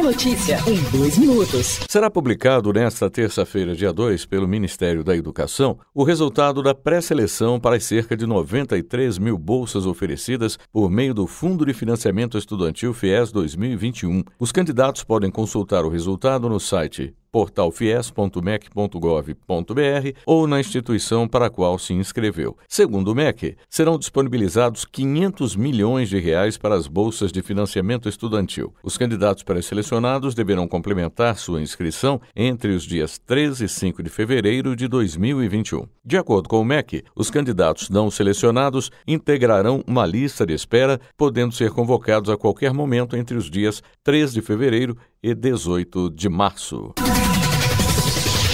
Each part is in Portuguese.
Qual notícia em dois minutos? Será publicado nesta terça-feira, dia 2, pelo Ministério da Educação, o resultado da pré-seleção para as cerca de 93 mil bolsas oferecidas por meio do Fundo de Financiamento Estudantil FIES 2021. Os candidatos podem consultar o resultado no site portalfies.mec.gov.br ou na instituição para a qual se inscreveu. Segundo o MEC, serão disponibilizados 500 milhões de reais para as bolsas de financiamento estudantil. Os candidatos pré-selecionados deverão complementar sua inscrição entre os dias 13 e 5 de fevereiro de 2021. De acordo com o MEC, os candidatos não selecionados integrarão uma lista de espera, podendo ser convocados a qualquer momento entre os dias 3 de fevereiro e 18 de março.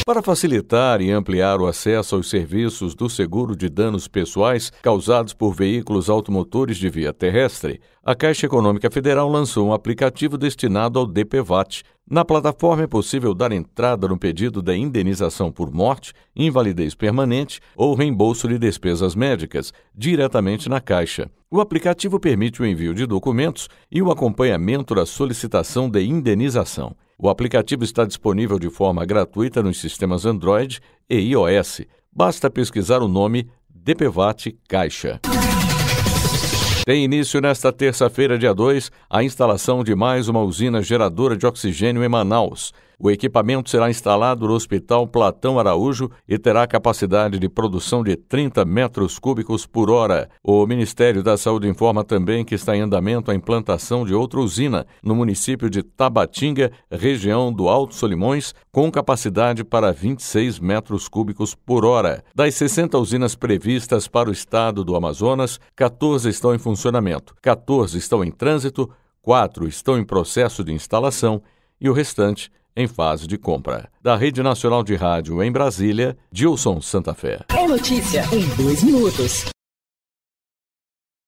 Para facilitar e ampliar o acesso aos serviços do seguro de danos pessoais causados por veículos automotores de via terrestre, a Caixa Econômica Federal lançou um aplicativo destinado ao DPVAT. Na plataforma é possível dar entrada no pedido da indenização por morte, invalidez permanente ou reembolso de despesas médicas diretamente na Caixa. O aplicativo permite o envio de documentos e o acompanhamento da solicitação de indenização. O aplicativo está disponível de forma gratuita nos sistemas Android e iOS. Basta pesquisar o nome DPVAT Caixa. Tem início nesta terça-feira, dia 2, a instalação de mais uma usina geradora de oxigênio em Manaus. O equipamento será instalado no Hospital Platão Araújo e terá capacidade de produção de 30 metros cúbicos por hora. O Ministério da Saúde informa também que está em andamento a implantação de outra usina no município de Tabatinga, região do Alto Solimões, com capacidade para 26 metros cúbicos por hora. Das 60 usinas previstas para o estado do Amazonas, 14 estão em funcionamento, 14 estão em trânsito, 4 estão em processo de instalação e o restante em fase de compra. Da Rede Nacional de Rádio em Brasília, Gilson Santa Fé. É notícia em dois minutos.